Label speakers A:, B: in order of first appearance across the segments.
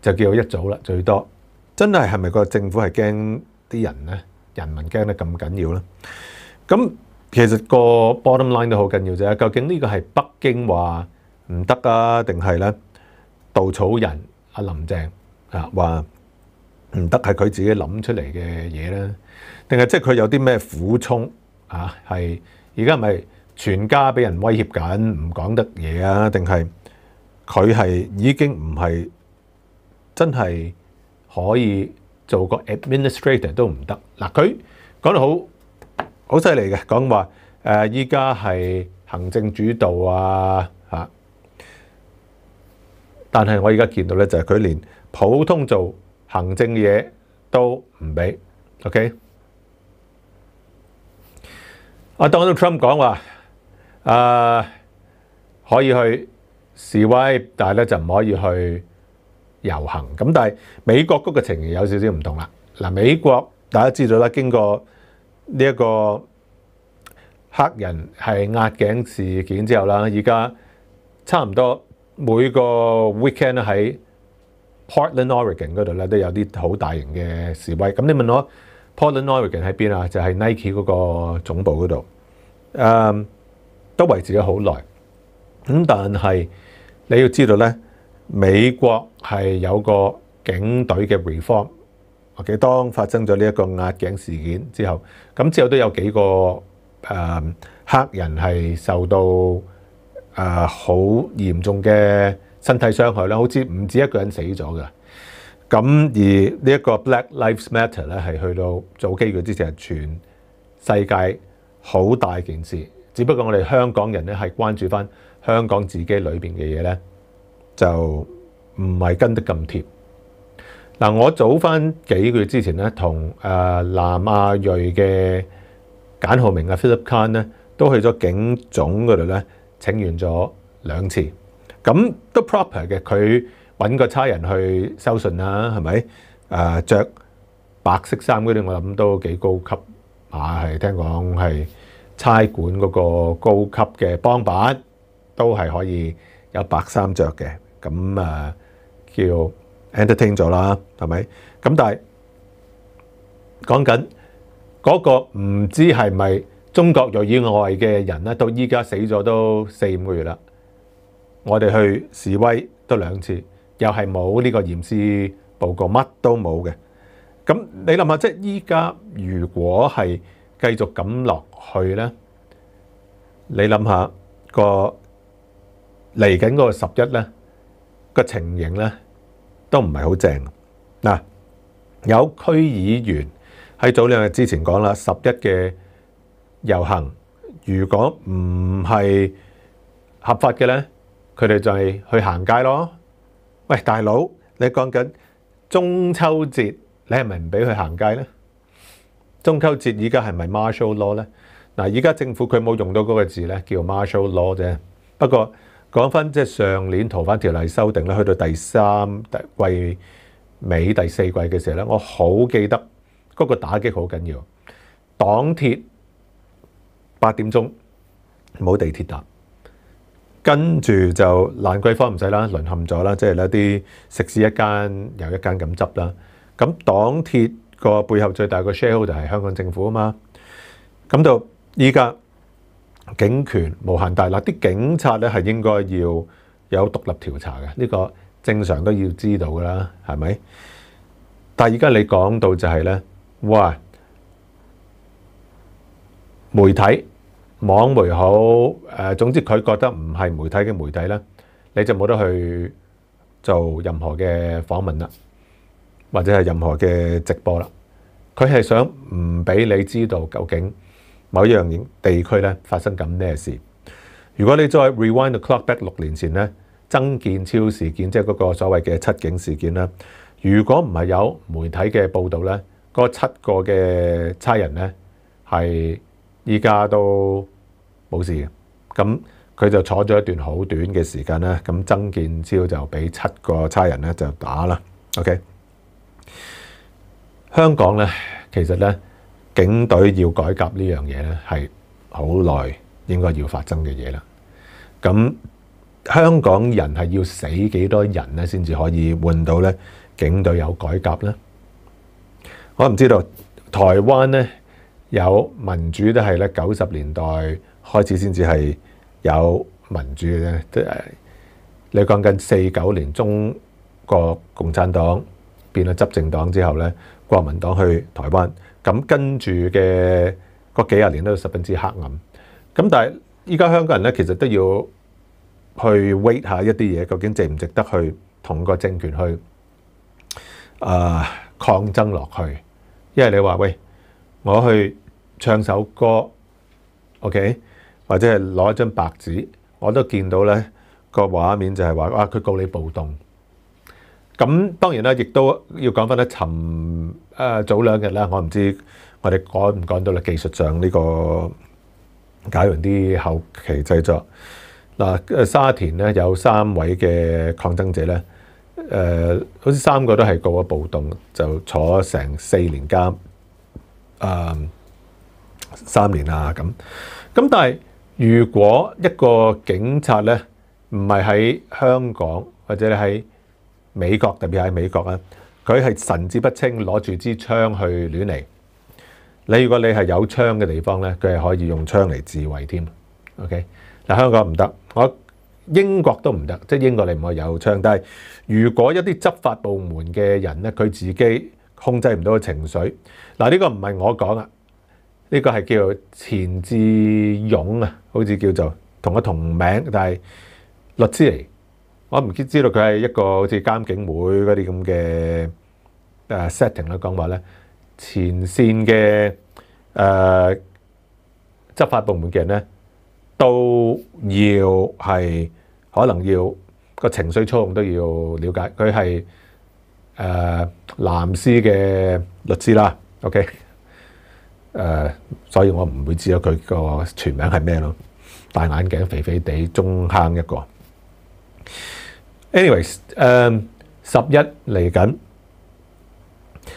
A: 就叫一組啦，最多真係係咪個政府係驚啲人咧？人民驚得咁緊要咧？咁其實個 bottom line 都好緊要啫。究竟呢個係北京話唔得啊，定係咧稻草人阿林鄭啊話唔得係佢自己諗出嚟嘅嘢咧？定係即係佢有啲咩苦衷啊？係而家咪全家俾人威脅緊，唔講得嘢啊？定係佢係已經唔係？真係可以做個 administrator 都唔得。嗱，佢講得好好犀利嘅，講話誒，依家係行政主導啊嚇。但係我而家見到咧，就係佢連普通做行政嘢都唔俾。OK，Donald Trump 講話誒，可以去示威，但係咧就唔可以去。遊行咁，但系美國嗰個情形有少少唔同啦。嗱，美國大家知道啦，經過呢一個黑人係壓頸事件之後啦，而家差唔多每個 weekend 喺 Portland Oregon 嗰度咧都有啲好大型嘅示威。咁你問我 Portland Oregon 喺邊啊？就係 Nike 嗰個總部嗰度，誒都維持咗好耐。咁但係你要知道咧。美國係有個警隊嘅 reform，或者當發生咗呢一個壓頸事件之後，咁之後都有幾個誒黑人係受到誒好嚴重嘅身體傷害啦，好似唔止一個人死咗嘅。咁而呢一個 Black Lives Matter 咧係去到早期佢之前，全世界好大件事，只不過我哋香港人咧係關注翻香港自己裏邊嘅嘢咧。就唔係跟得咁貼嗱，我早翻幾個月之前咧，同誒南亞瑞嘅簡浩明啊 Philip Khan 咧，都去咗警總嗰度咧請願咗兩次，咁都 proper 嘅。佢揾個差人去收信啦，係咪？誒著白色衫嗰啲，我諗都幾高級啊！係聽講係差館嗰個高級嘅幫板，都係可以有白衫着嘅。咁啊，叫 entertain 咗啦，係咪？咁但係講緊嗰個唔知係咪中國人以外嘅人咧，到依家死咗都四五個月啦。我哋去示威都兩次，又係冇呢個驗屍報告，乜都冇嘅。咁你諗下，即係依家如果係繼續咁落去咧，你諗下個嚟緊嗰個十一咧？個情形咧都唔係好正，嗱有區議員喺早兩日之前講啦，十一嘅遊行如果唔係合法嘅咧，佢哋就係去行街咯。喂，大佬，你講緊中秋節，你係咪唔俾去行街咧？中秋節依家係咪 martial law 咧？嗱，依家政府佢冇用到嗰個字咧，叫 martial law 啫，不過。講翻即係上年逃犯條例修訂咧，去到第三季尾第四季嘅時候咧，我好記得嗰個打擊好緊要，黨鐵八點鐘冇地鐵搭，跟住就攔桂坊唔使啦，淪陷咗啦，即係一啲食肆一間又一間咁執啦。咁黨鐵個背後最大個 share 就係香港政府啊嘛，咁就依家。警權無限大啦，啲警察咧係應該要有獨立調查嘅，呢個正常都要知道噶啦，係咪？但係而家你講到就係咧，哇！媒體網媒好誒，總之佢覺得唔係媒體嘅媒體咧，你就冇得去做任何嘅訪問啦，或者係任何嘅直播啦，佢係想唔俾你知道究竟。某一樣地區咧發生緊咩事？如果你再 rewind the clock back 六年前咧，曾建超事件即係嗰個所謂嘅七警事件啦。如果唔係有媒體嘅報導咧，嗰七個嘅差人咧係依家都冇事嘅。咁佢就坐咗一段好短嘅時間啦。咁曾建超就俾七個差人咧就打啦。OK，香港咧其實咧。警隊要改革呢樣嘢咧，係好耐應該要發生嘅嘢啦。咁香港人係要死幾多人咧，先至可以換到咧警隊有改革咧？我唔知道。台灣咧有民主都係咧九十年代開始先至係有民主嘅啫。即你講緊四九年中國共產黨變咗執政黨之後咧，國民黨去台灣。咁跟住嘅嗰幾廿年都十分之黑暗。咁但係依家香港人咧，其實都要去 wait 下一啲嘢，究竟值唔值得去同個政權去啊抗爭落去？因為你話喂，我去唱首歌，OK，或者係攞張白紙，我都見到咧個畫面就係話，啊，佢告你暴動。咁當然啦，亦都要講翻咧。尋誒早兩日啦，我唔知我哋講唔講到啦。技術上呢個搞完啲後期製作。嗱，沙田咧有三位嘅抗爭者咧，誒好似三個都係個個暴動就坐成四年監，誒三年啊咁。咁但係如果一個警察咧唔係喺香港或者喺？美國特別喺美國啊，佢係神志不清，攞住支槍去亂嚟。你如果你係有槍嘅地方咧，佢係可以用槍嚟自衛添。OK，嗱香港唔得，我英國都唔得，即系英國你唔可以有槍。但系如果一啲執法部門嘅人咧，佢自己控制唔到嘅情緒，嗱呢個唔係我講啊，呢個係叫錢志勇啊，好似叫做同我同名，但係律師。我唔知知道佢係一個好似監警會嗰啲咁嘅 setting 啦，講話咧，前線嘅誒執法部門嘅人咧，都要係可能要個情緒操控都要了解。佢係誒男司嘅律師啦，OK？誒，所以我唔會知道佢個全名係咩咯？戴眼鏡、肥肥地、中坑一個。anyways，诶，十一嚟紧，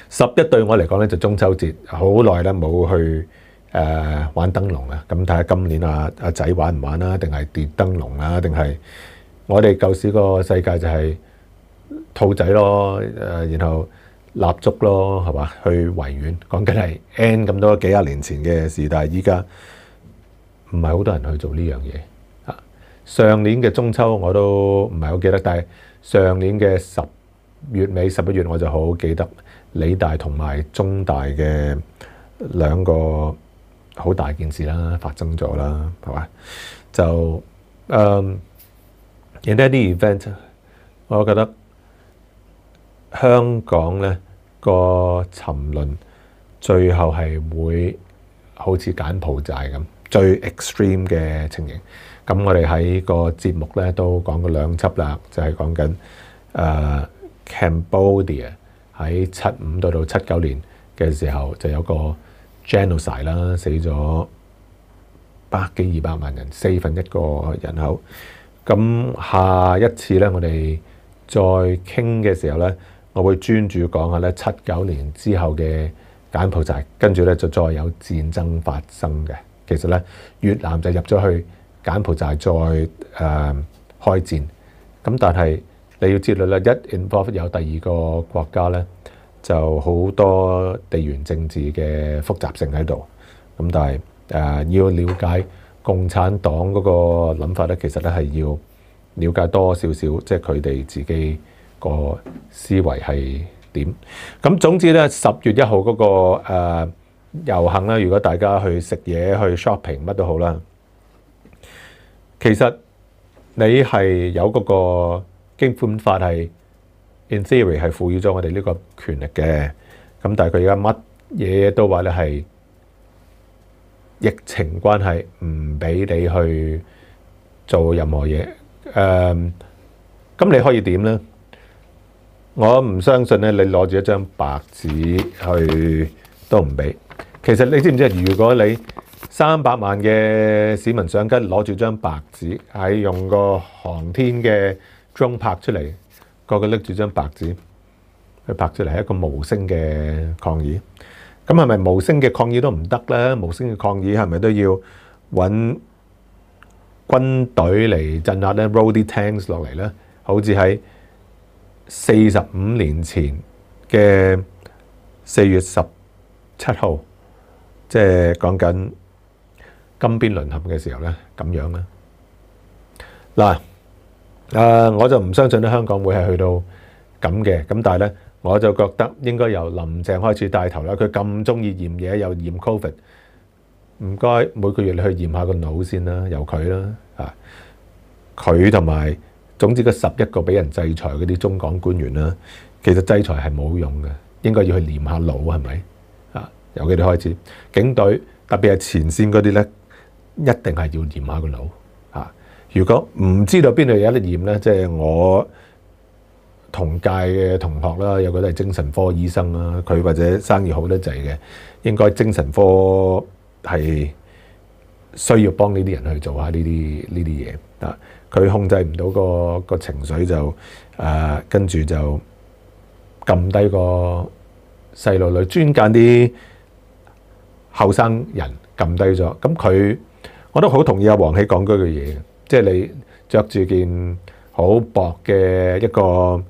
A: 十一对我嚟讲咧就中秋节，好耐咧冇去诶玩灯笼啦。咁睇下今年阿阿仔玩唔玩啦，定系跌灯笼啊？定系我哋旧时个世界就系兔仔咯，诶，然后蜡烛咯，系嘛？去维园讲紧系 n 咁多几廿年前嘅事，但系依家唔系好多人去做呢样嘢。上年嘅中秋我都唔係好記得，但係上年嘅十月尾十一月我就好記得，理大同埋中大嘅兩個好大件事啦，發生咗啦，係嘛？就誒，睇一啲 event，我覺得香港咧個沉淪最後係會好似柬埔寨咁最 extreme 嘅情形。咁我哋喺個節目咧都講過兩輯啦，就係講緊誒 Cambodia 喺七五到到七九年嘅時候就有個 genocide 啦，死咗百幾二百萬人，四分一個人口。咁下一次咧，我哋再傾嘅時候咧，我會專注講下咧七九年之後嘅柬埔寨，跟住咧就再有戰爭發生嘅。其實咧越南就入咗去。柬埔寨再誒開戰，咁但係你要知道咧，一 involv 有第二個國家咧，就好多地緣政治嘅複雜性喺度。咁但係誒要了解共產黨嗰個諗法咧，其實咧係要了解多少少，即係佢哋自己個思維係點。咁總之咧，十月一號嗰個誒遊行咧，如果大家去食嘢、去 shopping 乜都好啦。其實你係有嗰個經判法係 in theory 係賦予咗我哋呢個權力嘅，咁但係佢而家乜嘢都話咧係疫情關係唔俾你去做任何嘢，誒咁你可以點咧？我唔相信咧，你攞住一張白紙去都唔俾。其實你知唔知？如果你三百萬嘅市民相吉攞住張白紙，喺用個航天嘅鐘拍出嚟，個個拎住張白紙去拍出嚟，一個無聲嘅抗議。咁係咪無聲嘅抗議都唔得咧？無聲嘅抗議係咪都要揾軍隊嚟鎮壓咧？roll 啲 tank s 落嚟咧？好似喺四十五年前嘅四月十七號，即係講緊。金邊聯合嘅時候咧，咁樣啦。嗱，誒我就唔相信咧，香港會係去到咁嘅。咁但系咧，我就覺得應該由林鄭開始帶頭啦。佢咁中意驗嘢又驗 Covid，唔該每個月你去驗下個腦先啦，由佢啦啊。佢同埋總之嗰十一個俾人制裁嗰啲中港官員啦，其實制裁係冇用嘅，應該要去驗下腦係咪啊？由佢哋開始，警隊特別係前線嗰啲咧。一定係要驗下個腦啊！如果唔知道邊度有一粒驗咧，即係我同屆嘅同學啦，有個都係精神科醫生啦，佢或者生意好得滯嘅，應該精神科係需要幫呢啲人去做下呢啲呢啲嘢啊。佢控制唔到個個情緒就誒，跟住就撳低個細路女，專揀啲後生人撳低咗。咁佢。我都好同意阿黃喜講嗰句嘢，即系你着住件好薄嘅一個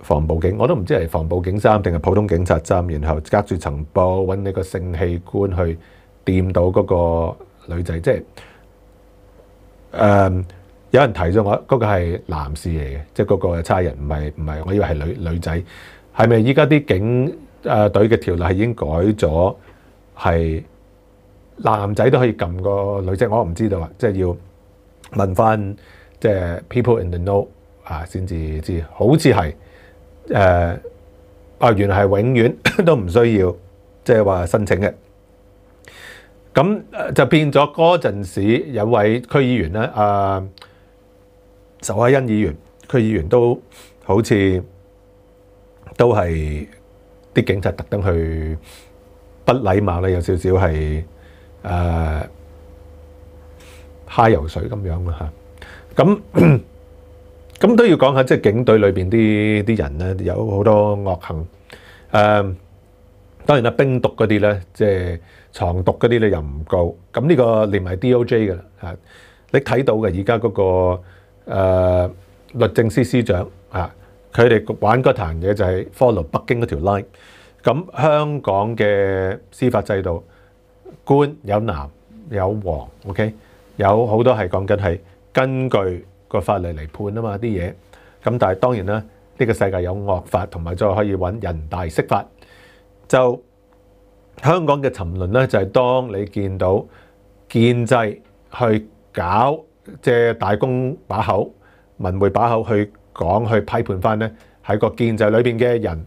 A: 防暴警，我都唔知係防暴警衫定係普通警察衫，然後隔住層布揾你個性器官去掂到嗰個女仔，即系誒有人提咗我嗰個係男士嚟嘅，即係嗰個差人唔係唔係，我以為係女女仔，係咪依家啲警誒隊嘅條例係已經改咗係？男仔都可以撳個女仔，我唔知道啊！即系要問翻，即系 people in the know 啊，先至知。好似係誒，啊，原來係永遠 都唔需要，即系話申請嘅。咁就變咗嗰陣時有位區議員咧，啊，仇偉欣議員，區議員都好似都係啲警察特登去不禮貌咧，有少少係。誒，嗨游水咁樣啊！嚇，咁咁都要講下，即係警隊裏邊啲啲人咧，有好多惡行。誒，當然啦，冰毒嗰啲咧，即係藏毒嗰啲咧又唔夠。咁呢個連埋 D.O.J. 噶啦嚇，你睇到嘅而家嗰個律政司司長啊，佢哋玩嗰壇嘢就係 follow 北京嗰條 line。咁香港嘅司法制度。官有男有王 o k 有好多係講緊係根據個法例嚟判啊嘛啲嘢，咁但係當然啦，呢個世界有惡法，同埋再可以揾人大釋法。就香港嘅沉淪咧，就係當你見到建制去搞即係大公把口、文會把口去講去批判翻咧喺個建制裏邊嘅人。